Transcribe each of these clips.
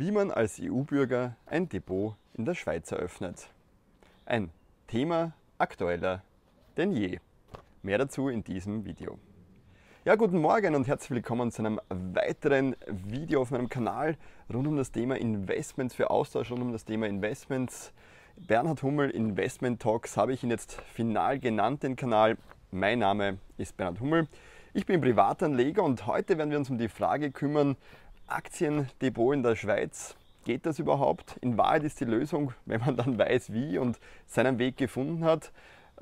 wie man als EU-Bürger ein Depot in der Schweiz eröffnet. Ein Thema aktueller denn je. Mehr dazu in diesem Video. Ja, guten Morgen und herzlich willkommen zu einem weiteren Video auf meinem Kanal rund um das Thema Investments für Austausch, rund um das Thema Investments. Bernhard Hummel Investment Talks habe ich ihn jetzt final genannt, den Kanal. Mein Name ist Bernhard Hummel. Ich bin Privatanleger und heute werden wir uns um die Frage kümmern, Aktiendepot in der Schweiz. Geht das überhaupt? In Wahrheit ist die Lösung, wenn man dann weiß wie und seinen Weg gefunden hat,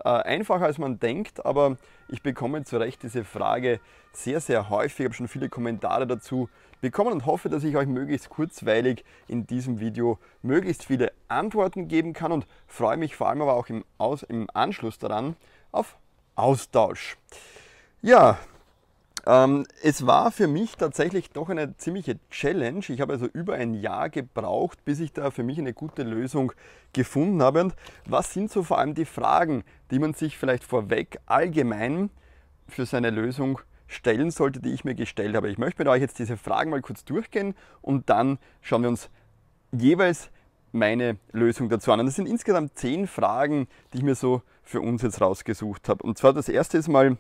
äh, einfacher als man denkt, aber ich bekomme zu Recht diese Frage sehr, sehr häufig. Ich habe schon viele Kommentare dazu bekommen und hoffe, dass ich euch möglichst kurzweilig in diesem Video möglichst viele Antworten geben kann und freue mich vor allem aber auch im, Aus im Anschluss daran auf Austausch. Ja, ähm, es war für mich tatsächlich doch eine ziemliche Challenge. Ich habe also über ein Jahr gebraucht, bis ich da für mich eine gute Lösung gefunden habe. Und was sind so vor allem die Fragen, die man sich vielleicht vorweg allgemein für seine Lösung stellen sollte, die ich mir gestellt habe? Ich möchte mit euch jetzt diese Fragen mal kurz durchgehen und dann schauen wir uns jeweils meine Lösung dazu an. Und das sind insgesamt zehn Fragen, die ich mir so für uns jetzt rausgesucht habe. Und zwar das erste ist mal,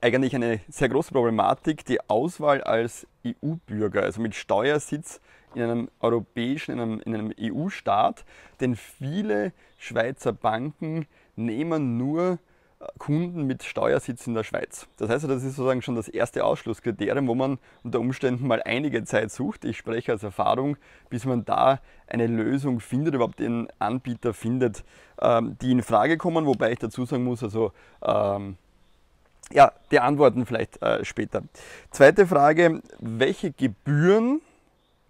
eigentlich eine sehr große Problematik, die Auswahl als EU-Bürger, also mit Steuersitz in einem europäischen, in einem, einem EU-Staat, denn viele Schweizer Banken nehmen nur äh, Kunden mit Steuersitz in der Schweiz. Das heißt, also, das ist sozusagen schon das erste Ausschlusskriterium, wo man unter Umständen mal einige Zeit sucht. Ich spreche aus Erfahrung, bis man da eine Lösung findet, überhaupt den Anbieter findet, ähm, die in Frage kommen. Wobei ich dazu sagen muss, also ähm, ja, die Antworten vielleicht äh, später. Zweite Frage, welche Gebühren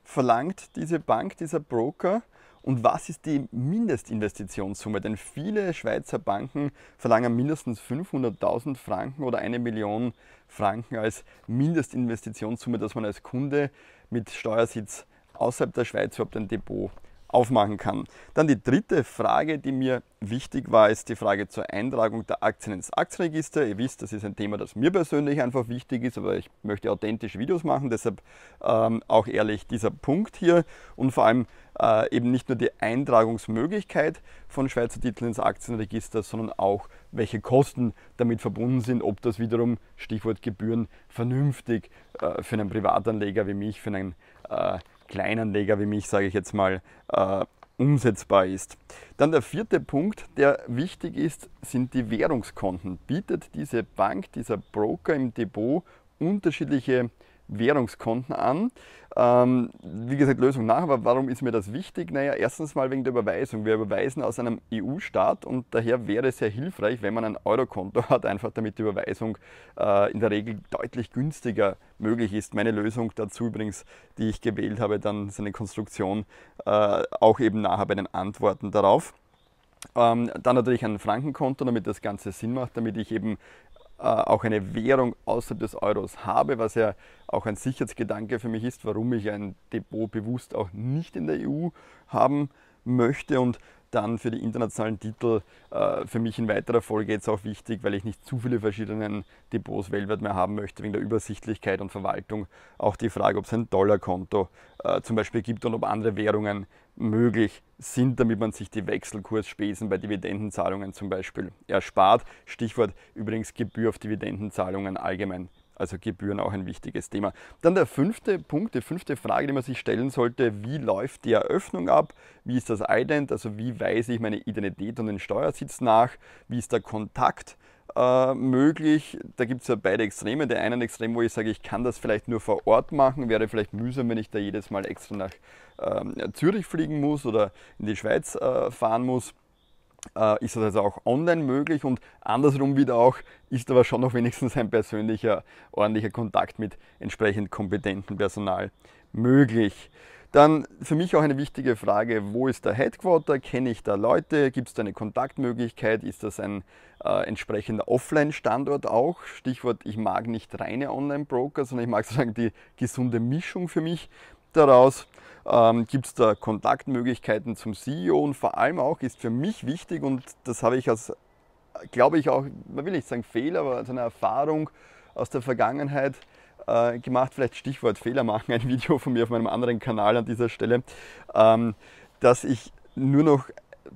verlangt diese Bank, dieser Broker und was ist die Mindestinvestitionssumme? Denn viele Schweizer Banken verlangen mindestens 500.000 Franken oder eine Million Franken als Mindestinvestitionssumme, dass man als Kunde mit Steuersitz außerhalb der Schweiz überhaupt ein Depot aufmachen kann. Dann die dritte Frage, die mir wichtig war, ist die Frage zur Eintragung der Aktien ins Aktienregister. Ihr wisst, das ist ein Thema, das mir persönlich einfach wichtig ist, aber ich möchte authentische Videos machen, deshalb ähm, auch ehrlich dieser Punkt hier und vor allem äh, eben nicht nur die Eintragungsmöglichkeit von Schweizer Titeln ins Aktienregister, sondern auch welche Kosten damit verbunden sind, ob das wiederum, Stichwort Gebühren, vernünftig äh, für einen Privatanleger wie mich, für einen äh, Kleinanleger wie mich, sage ich jetzt mal, äh, umsetzbar ist. Dann der vierte Punkt, der wichtig ist, sind die Währungskonten. Bietet diese Bank, dieser Broker im Depot unterschiedliche Währungskonten an. Ähm, wie gesagt, Lösung nach, aber warum ist mir das wichtig? Naja, erstens mal wegen der Überweisung. Wir überweisen aus einem EU-Staat und daher wäre es sehr hilfreich, wenn man ein Eurokonto hat, einfach damit die Überweisung äh, in der Regel deutlich günstiger möglich ist. Meine Lösung dazu übrigens, die ich gewählt habe, dann seine Konstruktion, äh, auch eben nachher bei den Antworten darauf. Ähm, dann natürlich ein Frankenkonto, damit das Ganze Sinn macht, damit ich eben äh, auch eine Währung außerhalb des Euros habe, was ja auch ein Sicherheitsgedanke für mich ist, warum ich ein Depot bewusst auch nicht in der EU haben möchte. Und dann für die internationalen Titel äh, für mich in weiterer Folge jetzt auch wichtig, weil ich nicht zu viele verschiedenen Depots weltweit mehr haben möchte, wegen der Übersichtlichkeit und Verwaltung. Auch die Frage, ob es ein Dollarkonto äh, zum Beispiel gibt und ob andere Währungen möglich sind, damit man sich die Wechselkursspesen bei Dividendenzahlungen zum Beispiel erspart. Stichwort übrigens Gebühr auf Dividendenzahlungen allgemein also Gebühren auch ein wichtiges Thema. Dann der fünfte Punkt, die fünfte Frage, die man sich stellen sollte, wie läuft die Eröffnung ab? Wie ist das Ident? Also wie weise ich meine Identität und den Steuersitz nach? Wie ist der Kontakt? Äh, möglich. Da gibt es ja beide Extreme. Der einen Extrem, wo ich sage, ich kann das vielleicht nur vor Ort machen, wäre vielleicht mühsam, wenn ich da jedes Mal extra nach ähm, Zürich fliegen muss oder in die Schweiz äh, fahren muss. Äh, ist das also auch online möglich und andersrum wieder auch ist aber schon noch wenigstens ein persönlicher, ordentlicher Kontakt mit entsprechend kompetentem Personal möglich. Dann für mich auch eine wichtige Frage, wo ist der Headquarter? Kenne ich da Leute? Gibt es da eine Kontaktmöglichkeit? Ist das ein äh, entsprechender Offline-Standort auch? Stichwort, ich mag nicht reine Online-Broker, sondern ich mag sozusagen die gesunde Mischung für mich daraus ähm, gibt es da Kontaktmöglichkeiten zum CEO und vor allem auch ist für mich wichtig und das habe ich als, glaube ich auch, man will nicht sagen Fehler, aber als eine Erfahrung aus der Vergangenheit äh, gemacht, vielleicht Stichwort Fehler machen, ein Video von mir auf meinem anderen Kanal an dieser Stelle, ähm, dass ich nur noch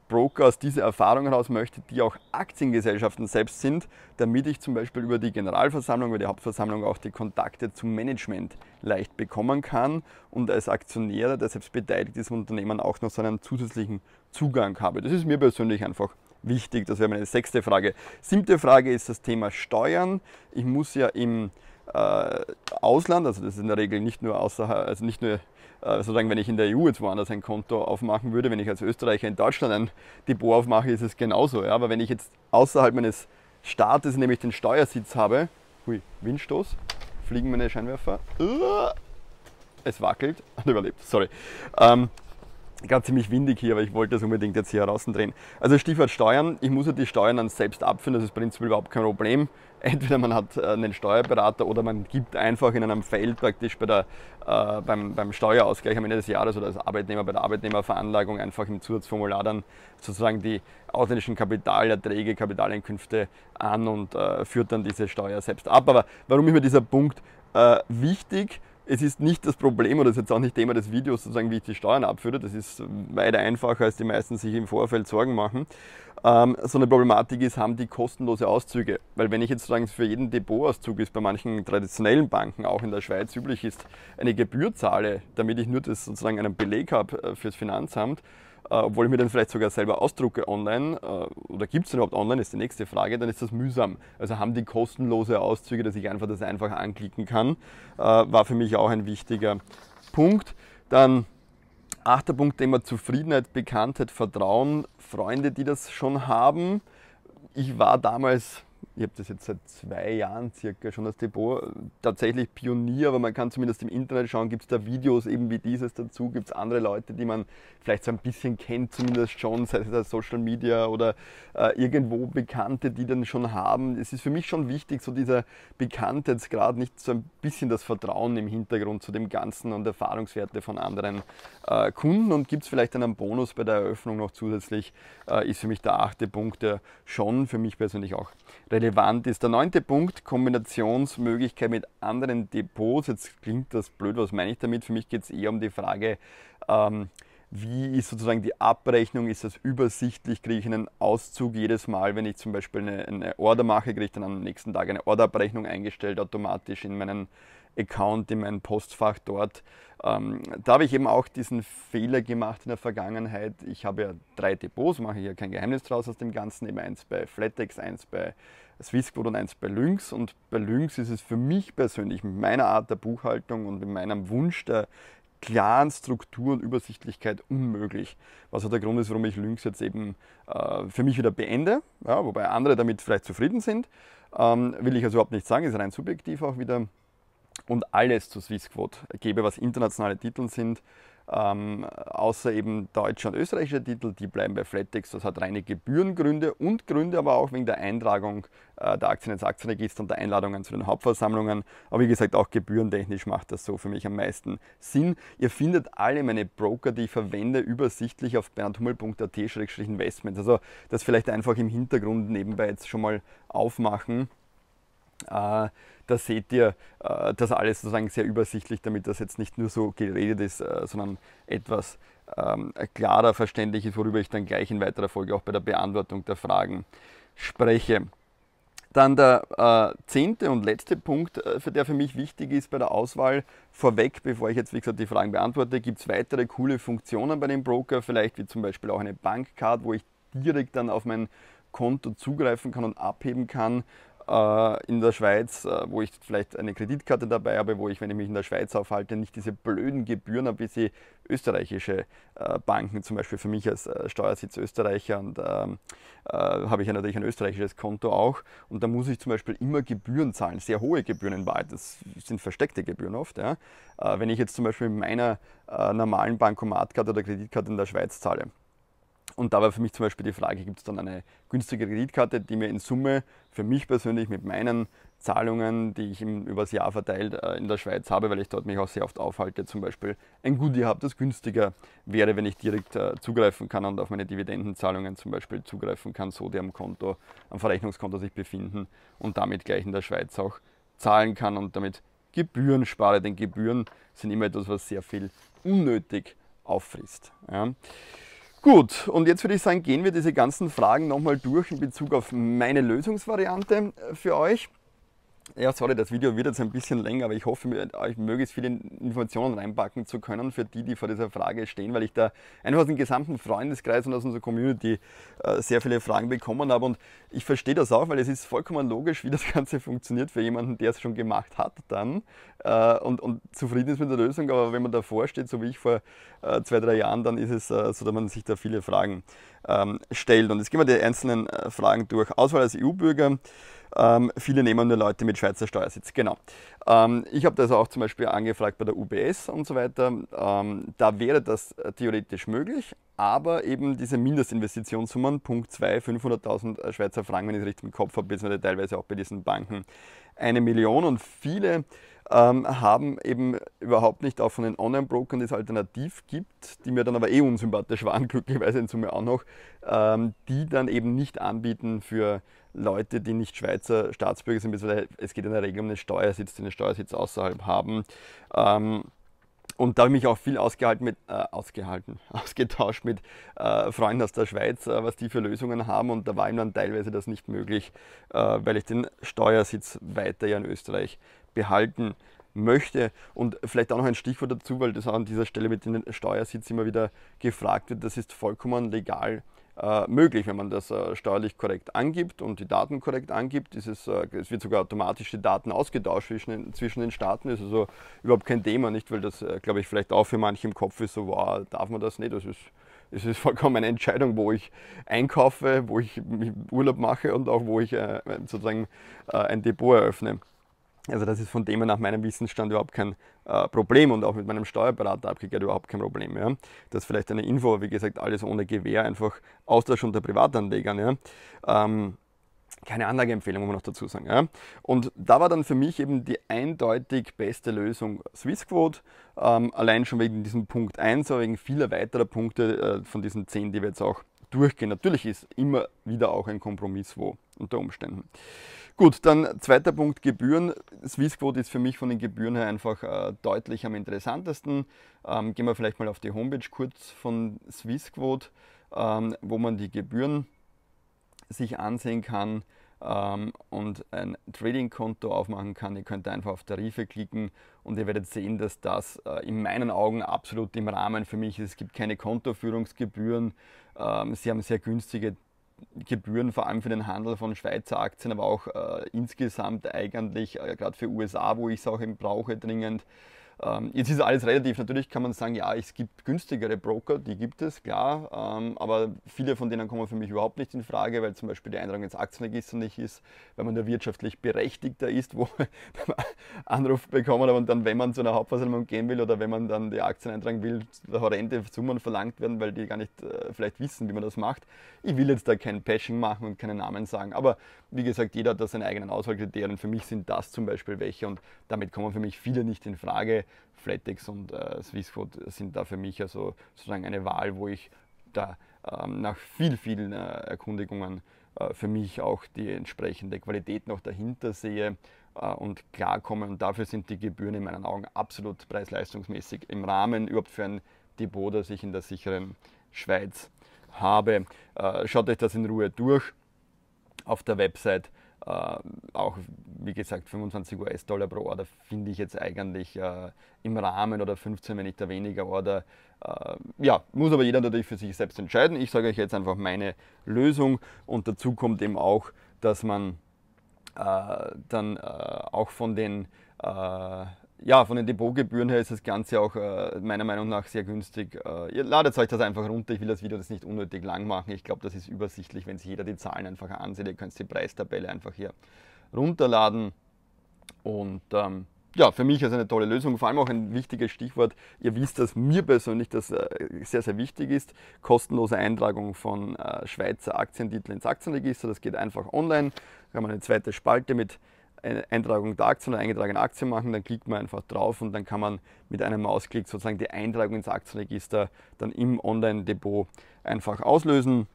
Broker aus dieser Erfahrung heraus möchte, die auch Aktiengesellschaften selbst sind, damit ich zum Beispiel über die Generalversammlung, über die Hauptversammlung auch die Kontakte zum Management leicht bekommen kann und als Aktionär, der selbst beteiligt ist im Unternehmen, auch noch so einen zusätzlichen Zugang habe. Das ist mir persönlich einfach wichtig. Das wäre meine sechste Frage. Siebte Frage ist das Thema Steuern. Ich muss ja im äh, Ausland, also das ist in der Regel nicht nur außerhalb, also nicht nur äh, sozusagen, wenn ich in der EU jetzt woanders ein Konto aufmachen würde, wenn ich als Österreicher in Deutschland ein Depot aufmache, ist es genauso. Ja? Aber wenn ich jetzt außerhalb meines Staates, nämlich den Steuersitz habe, hui, Windstoß, fliegen meine Scheinwerfer, äh, es wackelt und überlebt, sorry. Ähm, gerade ziemlich windig hier, aber ich wollte das unbedingt jetzt hier draußen drehen. Also Stichwort Steuern, ich muss ja die Steuern dann selbst abführen, das ist prinzipiell überhaupt kein Problem entweder man hat äh, einen Steuerberater oder man gibt einfach in einem Feld praktisch bei der, äh, beim, beim Steuerausgleich am Ende des Jahres oder als Arbeitnehmer bei der Arbeitnehmerveranlagung einfach im Zusatzformular dann sozusagen die ausländischen Kapitalerträge, Kapitaleinkünfte an und äh, führt dann diese Steuer selbst ab. Aber warum ist mir dieser Punkt äh, wichtig? es ist nicht das Problem oder das ist jetzt auch nicht Thema des Videos, sozusagen, wie ich die Steuern abführe. Das ist weiter einfacher, als die meisten sich im Vorfeld Sorgen machen. Ähm, eine Problematik ist, haben die kostenlose Auszüge. Weil wenn ich jetzt sozusagen für jeden Depotauszug, wie es bei manchen traditionellen Banken auch in der Schweiz üblich ist, eine Gebühr zahle, damit ich nur das sozusagen einen Beleg habe äh, fürs Finanzamt, äh, obwohl ich mir den vielleicht sogar selber ausdrucke online äh, oder gibt es überhaupt online, ist die nächste Frage, dann ist das mühsam. Also haben die kostenlose Auszüge, dass ich einfach das einfach anklicken kann, äh, war für mich auch ein wichtiger Punkt. Dann achter Punkt, Thema Zufriedenheit, Bekanntheit, Vertrauen, Freunde, die das schon haben. Ich war damals ich habe das jetzt seit zwei Jahren circa schon das Depot, tatsächlich Pionier, aber man kann zumindest im Internet schauen, gibt es da Videos eben wie dieses dazu, gibt es andere Leute, die man vielleicht so ein bisschen kennt, zumindest schon, sei es Social Media oder äh, irgendwo Bekannte, die dann schon haben. Es ist für mich schon wichtig, so dieser Bekanntheitsgrad, nicht so ein bisschen das Vertrauen im Hintergrund zu dem Ganzen und Erfahrungswerte von anderen äh, Kunden und gibt es vielleicht einen Bonus bei der Eröffnung noch zusätzlich, äh, ist für mich der achte Punkt, der schon für mich persönlich auch relevant relevant ist. Der neunte Punkt, Kombinationsmöglichkeit mit anderen Depots. Jetzt klingt das blöd, was meine ich damit? Für mich geht es eher um die Frage, ähm, wie ist sozusagen die Abrechnung, ist das übersichtlich, kriege ich einen Auszug jedes Mal, wenn ich zum Beispiel eine, eine Order mache, kriege ich dann am nächsten Tag eine Orderabrechnung eingestellt automatisch in meinen Account, in mein Postfach dort. Ähm, da habe ich eben auch diesen Fehler gemacht in der Vergangenheit. Ich habe ja drei Depots, mache ich ja kein Geheimnis draus aus dem Ganzen, eben eins bei Flatex, eins bei Swissquote und eins bei Lynx. Und bei Lynx ist es für mich persönlich mit meiner Art der Buchhaltung und mit meinem Wunsch der klaren Struktur und Übersichtlichkeit unmöglich. Was auch der Grund ist, warum ich Lynx jetzt eben äh, für mich wieder beende, ja, wobei andere damit vielleicht zufrieden sind. Ähm, will ich also überhaupt nicht sagen, ist rein subjektiv auch wieder. Und alles zu Swissquote gebe, was internationale Titel sind, ähm, außer eben deutsche und österreichische Titel, die bleiben bei Flattex. Das hat reine Gebührengründe und Gründe aber auch wegen der Eintragung äh, der Aktien ins Aktienregister und der Einladungen zu den Hauptversammlungen. Aber wie gesagt, auch gebührentechnisch macht das so für mich am meisten Sinn. Ihr findet alle meine Broker, die ich verwende, übersichtlich auf bernhummel.at-investments. Also das vielleicht einfach im Hintergrund nebenbei jetzt schon mal aufmachen. Äh, da seht ihr äh, das alles sozusagen sehr übersichtlich, damit das jetzt nicht nur so geredet ist, äh, sondern etwas ähm, klarer verständlich ist, worüber ich dann gleich in weiterer Folge auch bei der Beantwortung der Fragen spreche. Dann der äh, zehnte und letzte Punkt, äh, für der für mich wichtig ist bei der Auswahl. Vorweg, bevor ich jetzt wie gesagt die Fragen beantworte, gibt es weitere coole Funktionen bei dem Broker, vielleicht wie zum Beispiel auch eine Bankcard, wo ich direkt dann auf mein Konto zugreifen kann und abheben kann. Äh, in der Schweiz, äh, wo ich vielleicht eine Kreditkarte dabei habe, wo ich, wenn ich mich in der Schweiz aufhalte, nicht diese blöden Gebühren habe, wie sie österreichische äh, Banken, zum Beispiel für mich als Steuersitz Österreicher, und ähm, äh, habe ich ja natürlich ein österreichisches Konto auch. Und da muss ich zum Beispiel immer Gebühren zahlen, sehr hohe Gebühren in Wahrheit. Das sind versteckte Gebühren oft. Ja. Äh, wenn ich jetzt zum Beispiel mit meiner äh, normalen Bankomatkarte oder Kreditkarte in der Schweiz zahle, und dabei für mich zum Beispiel die Frage, gibt es dann eine günstige Kreditkarte, die mir in Summe für mich persönlich mit meinen Zahlungen, die ich im, übers Jahr verteilt äh, in der Schweiz habe, weil ich dort mich auch sehr oft aufhalte, zum Beispiel ein Goodie habe, das günstiger wäre, wenn ich direkt äh, zugreifen kann und auf meine Dividendenzahlungen zum Beispiel zugreifen kann, so die am Konto, am Verrechnungskonto sich befinden und damit gleich in der Schweiz auch zahlen kann und damit Gebühren spare, denn Gebühren sind immer etwas, was sehr viel unnötig auffrisst. Ja. Gut, und jetzt würde ich sagen, gehen wir diese ganzen Fragen nochmal durch in Bezug auf meine Lösungsvariante äh, für euch ja, sorry, das Video wird jetzt ein bisschen länger, aber ich hoffe, euch möglichst viele Informationen reinpacken zu können für die, die vor dieser Frage stehen, weil ich da einfach aus dem gesamten Freundeskreis und aus unserer Community äh, sehr viele Fragen bekommen habe. Und ich verstehe das auch, weil es ist vollkommen logisch, wie das Ganze funktioniert für jemanden, der es schon gemacht hat dann äh, und, und zufrieden ist mit der Lösung. Aber wenn man davor steht, so wie ich vor äh, zwei, drei Jahren, dann ist es so, dass man sich da viele Fragen ähm, stellt. Und jetzt gehen wir die einzelnen Fragen durch. Auswahl als EU-Bürger. Ähm, viele nehmen nur Leute mit Schweizer Steuersitz, genau. Ähm, ich habe das auch zum Beispiel angefragt bei der UBS und so weiter. Ähm, da wäre das äh, theoretisch möglich, aber eben diese Mindestinvestitionssummen, Punkt 2, 500.000 äh, Schweizer Franken, wenn ich es richtig im Kopf habe, beziehungsweise teilweise auch bei diesen Banken eine Million und viele ähm, haben eben überhaupt nicht auch von den Online-Brokern, die es alternativ gibt, die mir dann aber eh unsympathisch waren, glücklicherweise in Summe auch noch, ähm, die dann eben nicht anbieten für Leute, die nicht Schweizer Staatsbürger sind, beziehungsweise es geht in der Regel um einen Steuersitz, den den Steuersitz außerhalb haben. Ähm, und da habe ich mich auch viel ausgehalten, mit, äh, ausgehalten ausgetauscht mit äh, Freunden aus der Schweiz, äh, was die für Lösungen haben. Und da war ihm dann teilweise das nicht möglich, äh, weil ich den Steuersitz weiter ja in Österreich behalten möchte. Und vielleicht auch noch ein Stichwort dazu, weil das an dieser Stelle mit dem Steuersitz immer wieder gefragt wird, das ist vollkommen legal äh, möglich, wenn man das äh, steuerlich korrekt angibt und die Daten korrekt angibt. Ist es, äh, es wird sogar automatisch die Daten ausgetauscht zwischen den, zwischen den Staaten. Das ist also überhaupt kein Thema, nicht? Weil das, äh, glaube ich, vielleicht auch für manche im Kopf ist so, wow, darf man das nicht? Das ist es ist vollkommen eine Entscheidung, wo ich einkaufe, wo ich Urlaub mache und auch wo ich äh, sozusagen äh, ein Depot eröffne. Also das ist von dem her nach meinem Wissensstand überhaupt kein äh, Problem und auch mit meinem Steuerberater abgeklärt überhaupt kein Problem. Ja. Das ist vielleicht eine Info, wie gesagt, alles ohne Gewähr, einfach Austausch unter Privatanlegern. Ja. Ähm, keine Anlageempfehlung, muss man noch dazu sagen. Ja. Und da war dann für mich eben die eindeutig beste Lösung Swissquote, ähm, allein schon wegen diesem Punkt 1, aber wegen vieler weiterer Punkte äh, von diesen 10, die wir jetzt auch durchgehen. Natürlich ist immer wieder auch ein Kompromiss wo, unter Umständen. Gut, dann zweiter Punkt Gebühren. Swissquote ist für mich von den Gebühren her einfach äh, deutlich am interessantesten. Ähm, gehen wir vielleicht mal auf die Homepage kurz von Swissquote, ähm, wo man die Gebühren sich ansehen kann ähm, und ein Trading-Konto aufmachen kann. Ihr könnt einfach auf Tarife klicken und ihr werdet sehen, dass das äh, in meinen Augen absolut im Rahmen für mich ist. Es gibt keine Kontoführungsgebühren. Ähm, sie haben sehr günstige Gebühren vor allem für den Handel von Schweizer Aktien, aber auch äh, insgesamt eigentlich, äh, gerade für USA, wo ich es auch eben brauche, dringend, ähm, jetzt ist alles relativ. Natürlich kann man sagen, ja, es gibt günstigere Broker, die gibt es, klar, ähm, aber viele von denen kommen für mich überhaupt nicht in Frage, weil zum Beispiel die Eintragung ins Aktienregister nicht ist, weil man da wirtschaftlich berechtigter ist, wo man Anruf bekommen, aber dann, wenn man zu einer Hauptversammlung gehen will oder wenn man dann die Aktien eintragen will, horrende Summen verlangt werden, weil die gar nicht äh, vielleicht wissen, wie man das macht. Ich will jetzt da kein Pashing machen und keinen Namen sagen, aber wie gesagt, jeder hat da seine eigenen Auswahlkriterien. Für mich sind das zum Beispiel welche und damit kommen für mich viele nicht in Frage. Flatex und äh, Swissquote sind da für mich also sozusagen eine Wahl, wo ich da ähm, nach viel, vielen äh, Erkundigungen äh, für mich auch die entsprechende Qualität noch dahinter sehe äh, und klarkomme. Und dafür sind die Gebühren in meinen Augen absolut preis-leistungsmäßig im Rahmen überhaupt für ein Depot, das ich in der sicheren Schweiz habe. Äh, schaut euch das in Ruhe durch auf der Website äh, auch wie gesagt 25 US-Dollar pro Order finde ich jetzt eigentlich äh, im Rahmen oder 15, wenn nicht da weniger Order. Äh, ja, muss aber jeder natürlich für sich selbst entscheiden. Ich sage euch jetzt einfach meine Lösung und dazu kommt eben auch, dass man äh, dann äh, auch von den äh, ja, von den Depotgebühren her ist das Ganze auch äh, meiner Meinung nach sehr günstig. Äh, ihr ladet euch das einfach runter. Ich will das Video das nicht unnötig lang machen. Ich glaube, das ist übersichtlich, wenn sich jeder die Zahlen einfach ansieht. Ihr könnt die Preistabelle einfach hier runterladen. Und ähm, ja, für mich ist also eine tolle Lösung. Vor allem auch ein wichtiges Stichwort. Ihr wisst, dass mir persönlich das äh, sehr, sehr wichtig ist. Kostenlose Eintragung von äh, Schweizer Aktientiteln ins Aktienregister. Das geht einfach online. Da kann man eine zweite Spalte mit Eintragung der Aktien oder eingetragene Aktien machen, dann klickt man einfach drauf und dann kann man mit einem Mausklick sozusagen die Eintragung ins Aktienregister dann im Online-Depot einfach auslösen.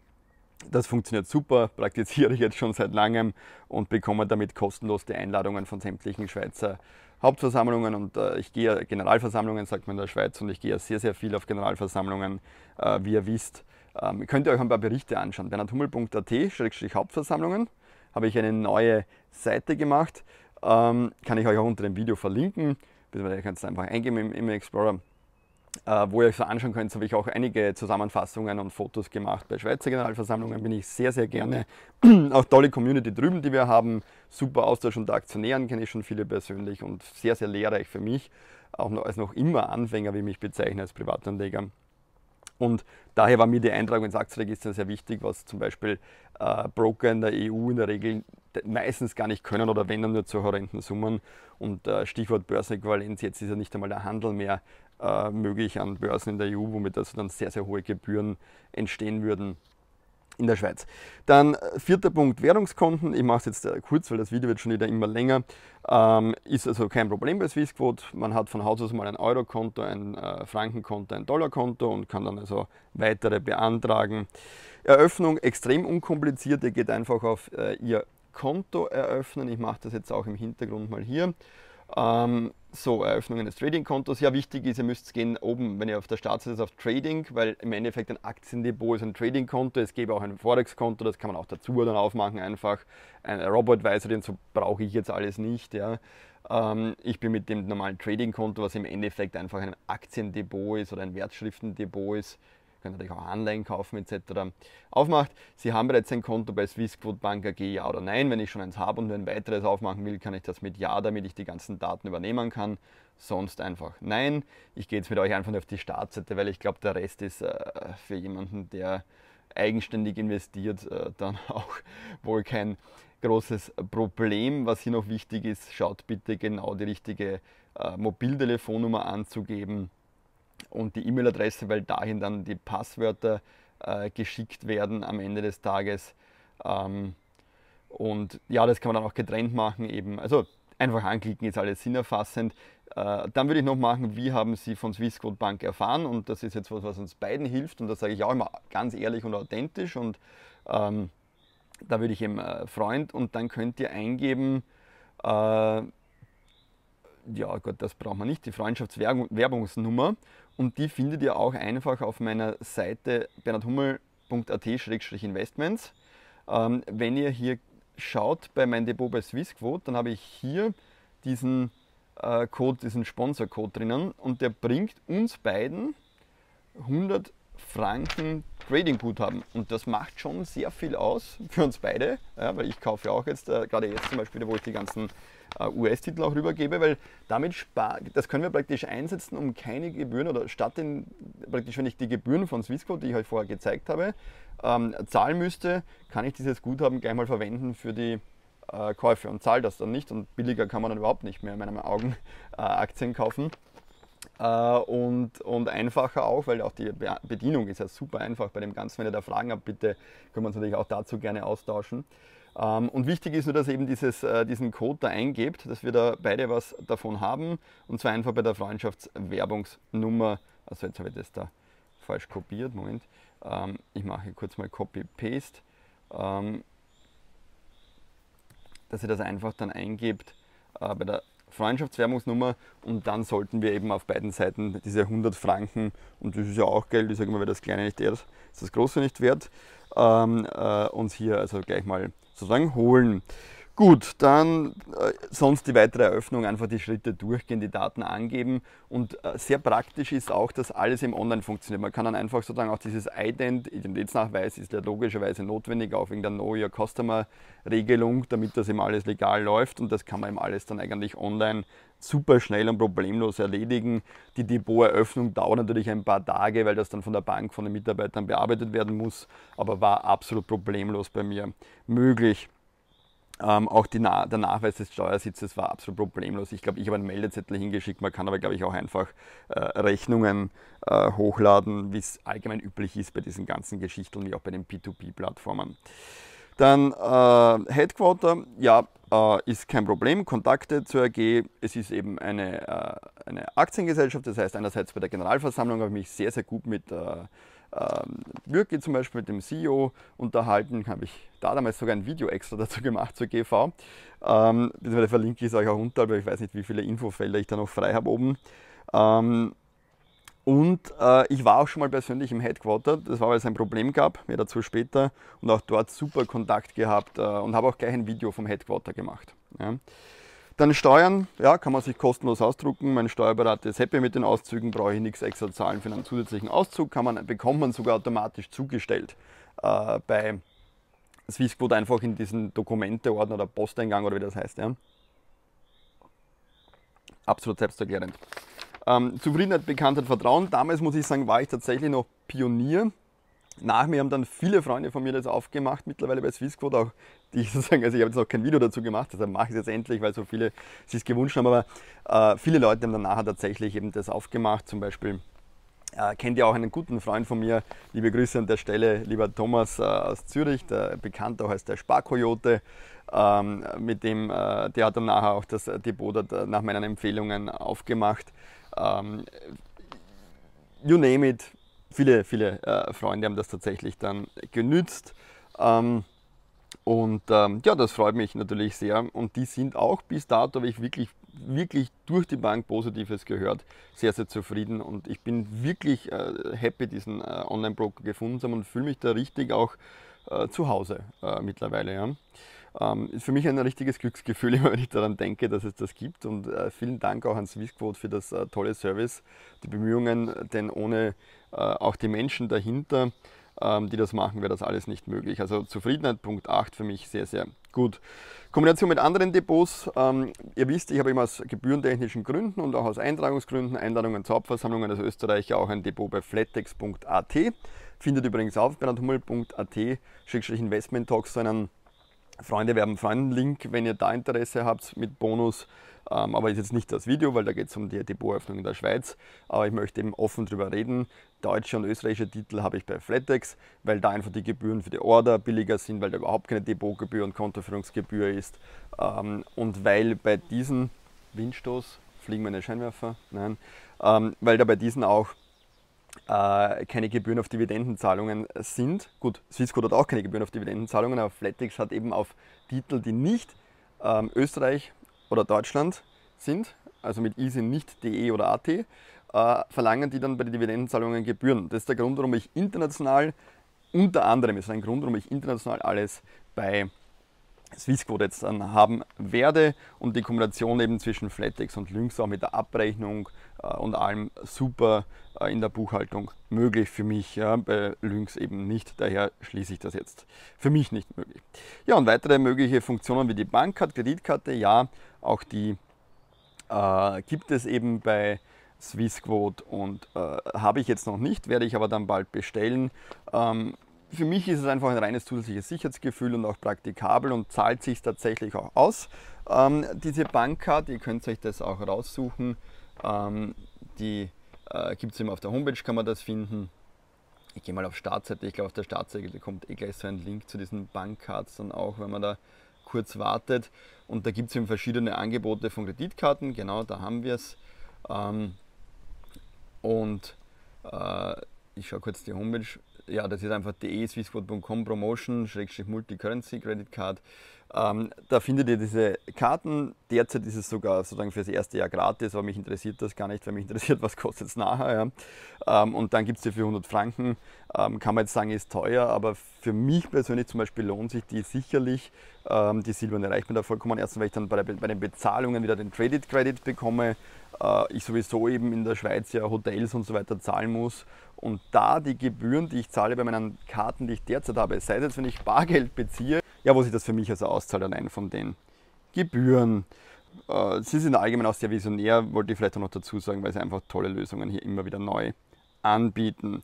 Das funktioniert super, praktiziere ich jetzt schon seit langem und bekomme damit kostenlos die Einladungen von sämtlichen Schweizer Hauptversammlungen und äh, ich gehe Generalversammlungen, sagt man in der Schweiz, und ich gehe sehr, sehr viel auf Generalversammlungen, äh, wie ihr wisst. Ähm, könnt ihr euch ein paar Berichte anschauen. Bernhardhummel.at-hauptversammlungen habe ich eine neue Seite gemacht. Ähm, kann ich euch auch unter dem Video verlinken, beziehungsweise ihr könnt es einfach eingeben im, im Explorer, äh, wo ihr euch so anschauen könnt. habe ich auch einige Zusammenfassungen und Fotos gemacht bei Schweizer Generalversammlungen. Bin ich sehr, sehr gerne. auch tolle Community drüben, die wir haben. Super Austausch unter Aktionären, kenne ich schon viele persönlich und sehr, sehr lehrreich für mich. Auch noch, als noch immer Anfänger, wie ich mich bezeichne, als Privatanleger. Und daher war mir die Eintragung ins Aktienregister sehr wichtig, was zum Beispiel äh, Broker in der EU in der Regel meistens gar nicht können oder wenn dann nur zu horrenden Summen. Und äh, Stichwort Börsenäquivalenz, jetzt ist ja nicht einmal der Handel mehr äh, möglich an Börsen in der EU, womit also dann sehr, sehr hohe Gebühren entstehen würden in der Schweiz. Dann äh, vierter Punkt, Währungskonten. Ich mache es jetzt äh, kurz, weil das Video wird schon wieder immer länger. Ähm, ist also kein Problem bei Swissquote. Man hat von Haus aus mal ein Euro-Konto, ein äh, Frankenkonto, ein Dollarkonto und kann dann also weitere beantragen. Eröffnung extrem unkompliziert. Ihr geht einfach auf äh, ihr Konto eröffnen. Ich mache das jetzt auch im Hintergrund mal hier. Ähm, so, Eröffnung eines Trading-Kontos. Ja, wichtig ist, ihr müsst gehen oben, wenn ihr auf der Startseite seid, auf Trading, weil im Endeffekt ein Aktiendepot ist ein Trading-Konto. Es gäbe auch ein Forex-Konto, das kann man auch dazu dann aufmachen, einfach. Ein Robo-Advisor, den so brauche ich jetzt alles nicht. Ja. Ähm, ich bin mit dem normalen Trading-Konto, was im Endeffekt einfach ein Aktiendepot ist oder ein Wertschriftendepot ist, können natürlich auch Anleihen kaufen etc. aufmacht. Sie haben bereits ein Konto bei Swissquote Bank AG, ja oder nein. Wenn ich schon eins habe und ein weiteres aufmachen will, kann ich das mit Ja, damit ich die ganzen Daten übernehmen kann. Sonst einfach nein. Ich gehe jetzt mit euch einfach nur auf die Startseite, weil ich glaube, der Rest ist äh, für jemanden, der eigenständig investiert, äh, dann auch wohl kein großes Problem. Was hier noch wichtig ist, schaut bitte genau die richtige äh, Mobiltelefonnummer anzugeben und die E-Mail-Adresse, weil dahin dann die Passwörter äh, geschickt werden am Ende des Tages. Ähm, und ja, das kann man dann auch getrennt machen eben. Also einfach anklicken ist alles sinnerfassend. Äh, dann würde ich noch machen, wie haben Sie von Swissquote Bank erfahren? Und das ist jetzt was, was uns beiden hilft. Und das sage ich auch immer ganz ehrlich und authentisch. Und ähm, da würde ich eben äh, Freund und dann könnt ihr eingeben, äh, ja Gott, das braucht man nicht, die Freundschaftswerbungsnummer. Und die findet ihr auch einfach auf meiner Seite bernhardhummel.at-investments. Ähm, wenn ihr hier schaut bei meinem Depot bei Swissquote, dann habe ich hier diesen äh, Code, diesen Sponsorcode drinnen und der bringt uns beiden 100 Franken Trading-Guthaben. Und das macht schon sehr viel aus für uns beide, ja, weil ich kaufe ja auch jetzt, äh, gerade jetzt zum Beispiel, wo ich die ganzen äh, US-Titel auch rübergebe, weil damit spar das können wir praktisch einsetzen, um keine Gebühren oder statt den, praktisch, wenn ich die Gebühren von Swissquote, die ich euch vorher gezeigt habe, ähm, zahlen müsste, kann ich dieses Guthaben gleich mal verwenden für die äh, Käufe und zahle das dann nicht und billiger kann man dann überhaupt nicht mehr in meinen Augen äh, Aktien kaufen. Uh, und, und einfacher auch, weil auch die Bedienung ist ja super einfach bei dem Ganzen. Wenn ihr da Fragen habt, bitte können wir uns natürlich auch dazu gerne austauschen. Um, ähm, und wichtig ist nur, dass ihr eben dieses, uh, diesen Code da eingebt, dass wir da beide was davon haben. Und zwar einfach bei der Freundschaftswerbungsnummer. Also jetzt habe ich das da falsch kopiert. Moment. Um, ähm, ich mache kurz mal Copy-Paste. Um, ähm, dass ihr das einfach dann eingebt uh, bei der Freundschaftswerbungsnummer und dann sollten wir eben auf beiden Seiten diese 100 Franken, und das ist ja auch Geld, ich sage immer, wer das Kleine nicht ehrt, ist das Große nicht wert, ähm, äh, uns hier also gleich mal sozusagen holen. Gut, dann äh, sonst die weitere Eröffnung, einfach die Schritte durchgehen, die Daten angeben und äh, sehr praktisch ist auch, dass alles im Online funktioniert. Man kann dann einfach sozusagen auch dieses Ident, Identitätsnachweis ist ja logischerweise notwendig, auch wegen der Know Your Customer Regelung, damit das eben alles legal läuft und das kann man eben alles dann eigentlich online super schnell und problemlos erledigen. Die Depoteröffnung dauert natürlich ein paar Tage, weil das dann von der Bank, von den Mitarbeitern bearbeitet werden muss, aber war absolut problemlos bei mir möglich. Ähm, auch Na der Nachweis des Steuersitzes war absolut problemlos. Ich glaube, ich habe einen Meldezettel hingeschickt. Man kann aber, glaube ich, auch einfach äh, Rechnungen äh, hochladen, wie es allgemein üblich ist bei diesen ganzen Geschichten, wie auch bei den P2P-Plattformen. Dann äh, Headquarter, ja, äh, ist kein Problem. Kontakte zur AG, es ist eben eine, äh, eine Aktiengesellschaft. Das heißt, einerseits bei der Generalversammlung habe ich mich sehr, sehr gut mit äh, ähm, Bürki zum Beispiel mit dem CEO unterhalten, habe ich da damals sogar ein Video extra dazu gemacht zur GV. Ähm, beziehungsweise verlinke ich es euch auch unter, aber ich weiß nicht, wie viele Infofelder ich da noch frei habe oben. Ähm, und äh, ich war auch schon mal persönlich im Headquarter, das war, weil es ein Problem gab, mehr dazu später, und auch dort super Kontakt gehabt äh, und habe auch gleich ein Video vom Headquarter gemacht. Ja. Dann Steuern, ja, kann man sich kostenlos ausdrucken. Mein Steuerberater ist happy mit den Auszügen, brauche ich nichts extra zahlen für einen zusätzlichen Auszug. Kann man, bekommt man sogar automatisch zugestellt äh, bei Swissquote einfach in diesen Dokumenteordner oder Posteingang oder wie das heißt. Ja. Absolut selbsterklärend. Ähm, Zufriedenheit, Bekanntheit, Vertrauen. Damals muss ich sagen, war ich tatsächlich noch Pionier nach mir haben dann viele Freunde von mir das aufgemacht, mittlerweile bei Swissquote auch, die sozusagen, also ich habe jetzt noch kein Video dazu gemacht, deshalb mache ich es jetzt endlich, weil so viele sich es gewünscht haben, aber äh, viele Leute haben dann nachher tatsächlich eben das aufgemacht, zum Beispiel äh, kennt ihr auch einen guten Freund von mir, liebe Grüße an der Stelle, lieber Thomas äh, aus Zürich, der bekannt auch als der Sparkoyote, ähm, mit dem, äh, der hat dann nachher auch das Depot dort, äh, nach meinen Empfehlungen aufgemacht, ähm, you name it, viele, viele äh, Freunde haben das tatsächlich dann genützt. Ähm, und ähm, ja, das freut mich natürlich sehr. Und die sind auch bis dato, habe ich wirklich, wirklich durch die Bank Positives gehört, sehr, sehr zufrieden. Und ich bin wirklich äh, happy, diesen äh, Online-Broker gefunden zu haben und fühle mich da richtig auch äh, zu Hause äh, mittlerweile. Ja. Ähm, ist für mich ein richtiges Glücksgefühl, immer wenn ich daran denke, dass es das gibt. Und äh, vielen Dank auch an Swissquote für das äh, tolle Service, die Bemühungen, denn ohne äh, auch die Menschen dahinter, ähm, die das machen, wäre das alles nicht möglich. Also Zufriedenheit Punkt 8 für mich sehr, sehr gut. Kombination mit anderen Depots. Ähm, ihr wisst, ich habe immer aus gebührentechnischen Gründen und auch aus Eintragungsgründen Einladungen zur Hauptversammlungen als Österreicher auch ein Depot bei flattex.at. Findet übrigens auf bernhardhummel.at-investment-talks so einen Freunde werden Freunden link wenn ihr da Interesse habt mit Bonus. Ähm, aber ist jetzt nicht das Video, weil da geht es um die Depotöffnung in der Schweiz. Aber ich möchte eben offen darüber reden. Deutsche und österreichische Titel habe ich bei Flatex, weil da einfach die Gebühren für die Order billiger sind, weil da überhaupt keine Depotgebühr und Kontoführungsgebühr ist. Ähm, und weil bei diesen Windstoß fliegen meine Scheinwerfer, nein, ähm, weil da bei diesen auch äh, keine Gebühren auf Dividendenzahlungen sind. Gut, Swissquote hat auch keine Gebühren auf Dividendenzahlungen, aber Flatex hat eben auf Titel, die nicht ähm, Österreich oder Deutschland sind, also mit Easy nicht DE oder AT, äh, verlangen die dann bei den Dividendenzahlungen Gebühren. Das ist der Grund, warum ich international, unter anderem ist ein Grund, warum ich international alles bei Swissquote jetzt dann haben werde und die Kombination eben zwischen Flatex und Lynx auch mit der Abrechnung äh, und allem super äh, in der Buchhaltung möglich für mich, ja, bei Lynx eben nicht, daher schließe ich das jetzt für mich nicht möglich. Ja und weitere mögliche Funktionen wie die Bankkarte, Kreditkarte, ja, auch die äh, gibt es eben bei Swissquote und äh, habe ich jetzt noch nicht, werde ich aber dann bald bestellen. Ähm, für mich ist es einfach ein reines zusätzliches Sicherheitsgefühl und auch praktikabel und zahlt sich tatsächlich auch aus. Ähm, diese Bankkarte, ihr könnt euch das auch raussuchen, ähm, die äh, gibt es immer auf der Homepage, kann man das finden. Ich gehe mal auf Startseite, ich glaube auf der Startseite kommt eh gleich so ein Link zu diesen Bankcards dann auch, wenn man da kurz wartet. Und da gibt es eben verschiedene Angebote von Kreditkarten, genau da haben wir es. Ähm, und äh, ich schaue kurz die Homepage ja, das ist einfach de de.swissquote.com Promotion, Schrägstrich Multicurrency Credit Card. Ähm, da findet ihr diese Karten. Derzeit ist es sogar sozusagen für das erste Jahr gratis, aber mich interessiert das gar nicht, weil mich interessiert, was kostet es nachher. Ja. Ähm, und dann gibt es die für 100 Franken. Ähm, kann man jetzt sagen, ist teuer, aber für mich persönlich zum Beispiel lohnt sich die sicherlich. Ähm, die Silberne reicht mir da vollkommen. Erstens, weil ich dann bei, bei den Bezahlungen wieder den Credit Credit bekomme. Äh, ich sowieso eben in der Schweiz ja Hotels und so weiter zahlen muss und da die Gebühren, die ich zahle bei meinen Karten, die ich derzeit habe, sei es jetzt, wenn ich Bargeld beziehe, ja, wo sich das für mich also auszahlt, allein von den Gebühren. Äh, sie sind allgemein auch sehr visionär, wollte ich vielleicht auch noch dazu sagen, weil sie einfach tolle Lösungen hier immer wieder neu anbieten.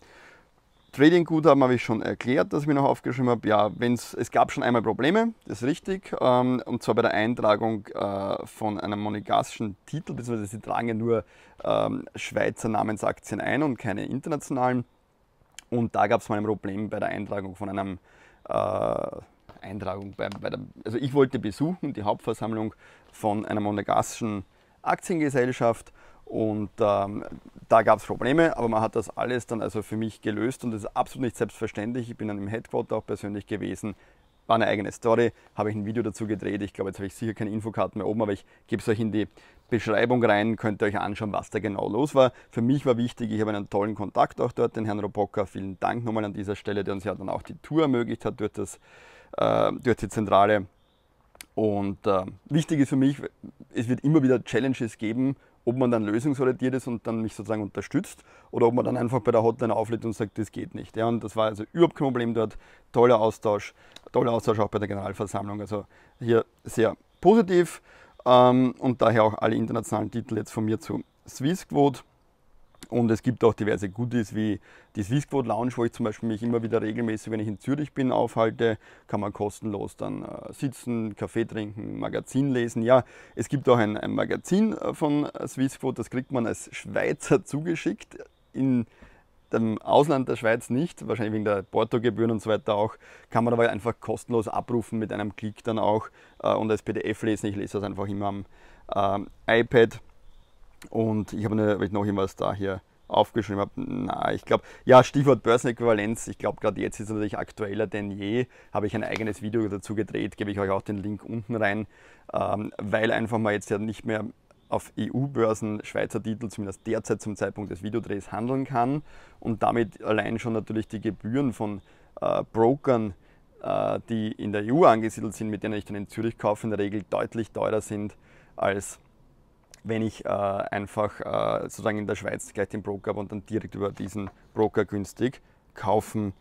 Trading-Guthaben habe ich schon erklärt, dass ich mir noch aufgeschrieben habe. Ja, wenn's, es gab schon einmal Probleme, das ist richtig. Ähm, und zwar bei der Eintragung äh, von einem monegassischen Titel, beziehungsweise sie tragen ja nur ähm, Schweizer Namensaktien ein und keine internationalen. Und da gab es mal ein Problem bei der Eintragung von einem äh, Eintragung bei, bei der, also ich wollte besuchen die Hauptversammlung von einer monegassischen Aktiengesellschaft und ähm, da gab es Probleme, aber man hat das alles dann also für mich gelöst und das ist absolut nicht selbstverständlich. Ich bin dann im Headquarter auch persönlich gewesen. War eine eigene Story, habe ich ein Video dazu gedreht. Ich glaube, jetzt habe ich sicher keine Infokarten mehr oben, aber ich gebe es euch in die Beschreibung rein, könnt ihr euch anschauen, was da genau los war. Für mich war wichtig, ich habe einen tollen Kontakt auch dort, den Herrn Robocca. Vielen Dank nochmal an dieser Stelle, der uns ja dann auch die Tour ermöglicht hat durch, das, äh, durch die Zentrale. Und äh, wichtig ist für mich, es wird immer wieder Challenges geben ob man dann lösungsorientiert ist und dann mich sozusagen unterstützt oder ob man dann einfach bei der Hotline auflädt und sagt, das geht nicht. Ja, und das war also überhaupt kein Problem dort. Toller Austausch, toller Austausch auch bei der Generalversammlung. Also hier sehr positiv ähm, und daher auch alle internationalen Titel jetzt von mir zu Swissquote. Und es gibt auch diverse Goodies wie die Swissquote Lounge, wo ich zum Beispiel mich immer wieder regelmäßig, wenn ich in Zürich bin, aufhalte, kann man kostenlos dann äh, sitzen, Kaffee trinken, Magazin lesen. Ja, es gibt auch ein, ein Magazin äh, von Swissquote, das kriegt man als Schweizer zugeschickt. In dem Ausland der Schweiz nicht, wahrscheinlich wegen der Porto-Gebühren und so weiter auch, kann man aber einfach kostenlos abrufen mit einem Klick dann auch äh, und als PDF lesen. Ich lese das einfach immer am äh, iPad und ich habe noch irgendwas da hier aufgeschrieben habe. Na, ich glaube, ja, Stichwort Börsenäquivalenz. Ich glaube, gerade jetzt ist es natürlich aktueller denn je. Habe ich ein eigenes Video dazu gedreht, gebe ich euch auch den Link unten rein, ähm, weil einfach mal jetzt ja nicht mehr auf EU-Börsen Schweizer Titel zumindest derzeit zum Zeitpunkt des Videodrehs handeln kann und damit allein schon natürlich die Gebühren von äh, Brokern, äh, die in der EU angesiedelt sind, mit denen ich dann in Zürich kaufe, in der Regel deutlich teurer sind als wenn ich äh, einfach äh, sozusagen in der Schweiz gleich den Broker habe und dann direkt über diesen Broker günstig kaufen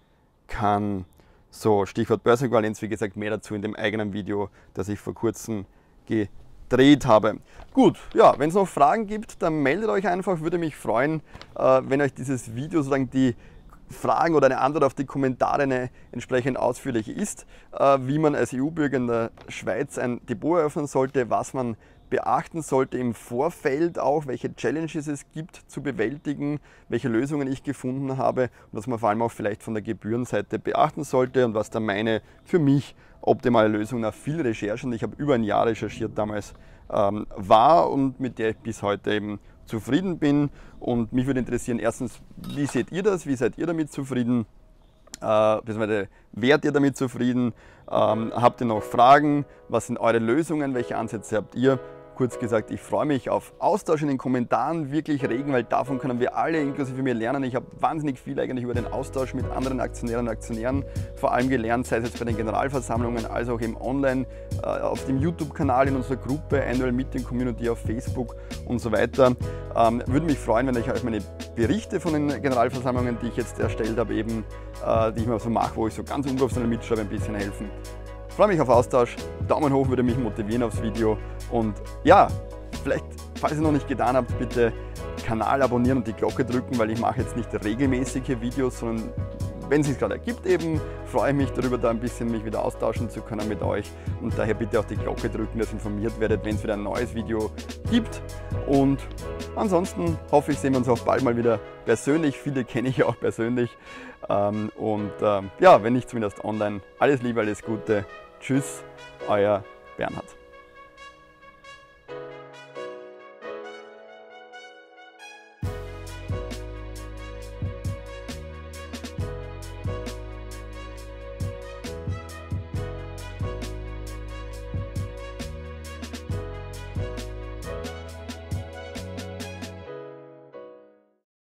kann. So, Stichwort Börsenäquivalenz, wie gesagt, mehr dazu in dem eigenen Video, das ich vor kurzem gedreht habe. Gut, ja, wenn es noch Fragen gibt, dann meldet euch einfach, würde mich freuen, äh, wenn euch dieses Video sozusagen die Fragen oder eine Antwort auf die Kommentare eine entsprechend ausführlich ist, äh, wie man als EU-Bürger in der Schweiz ein Depot eröffnen sollte, was man beachten sollte im Vorfeld auch, welche Challenges es gibt zu bewältigen, welche Lösungen ich gefunden habe und was man vor allem auch vielleicht von der Gebührenseite beachten sollte und was da meine für mich optimale Lösung nach viel Recherche und ich habe über ein Jahr recherchiert damals, ähm, war und mit der ich bis heute eben zufrieden bin. Und mich würde interessieren, erstens, wie seht ihr das? Wie seid ihr damit zufrieden? Äh, beziehungsweise, wärt ihr damit zufrieden? Ähm, habt ihr noch Fragen? Was sind eure Lösungen? Welche Ansätze habt ihr? kurz gesagt, ich freue mich auf Austausch in den Kommentaren, wirklich regen, weil davon können wir alle inklusive mir lernen. Ich habe wahnsinnig viel eigentlich über den Austausch mit anderen Aktionären und Aktionären vor allem gelernt, sei es jetzt bei den Generalversammlungen, als auch eben online, äh, auf dem YouTube-Kanal, in unserer Gruppe, Annual Meeting Community auf Facebook und so weiter. Ähm, würde mich freuen, wenn ich euch meine Berichte von den Generalversammlungen, die ich jetzt erstellt habe, eben, äh, die ich mir so mache, wo ich so ganz unprofessionell mitschreibe, ein bisschen helfen freue mich auf Austausch. Daumen hoch würde mich motivieren aufs Video. Und ja, vielleicht, falls ihr noch nicht getan habt, bitte Kanal abonnieren und die Glocke drücken, weil ich mache jetzt nicht regelmäßige Videos, sondern wenn es sich gerade ergibt eben, freue ich mich darüber, da ein bisschen mich wieder austauschen zu können mit euch und daher bitte auch die Glocke drücken, dass ihr informiert werdet, wenn es wieder ein neues Video gibt und ansonsten hoffe ich, sehen wir uns auch bald mal wieder persönlich, viele kenne ich auch persönlich ähm, und ähm, ja, wenn nicht zumindest online. Alles Liebe, alles Gute, Tschüss, euer Bernhard.